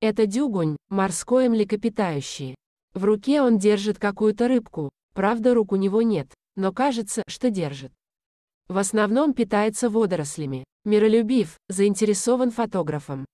Это дюгунь, морское млекопитающее. В руке он держит какую-то рыбку, правда рук у него нет, но кажется, что держит. В основном питается водорослями. Миролюбив, заинтересован фотографом.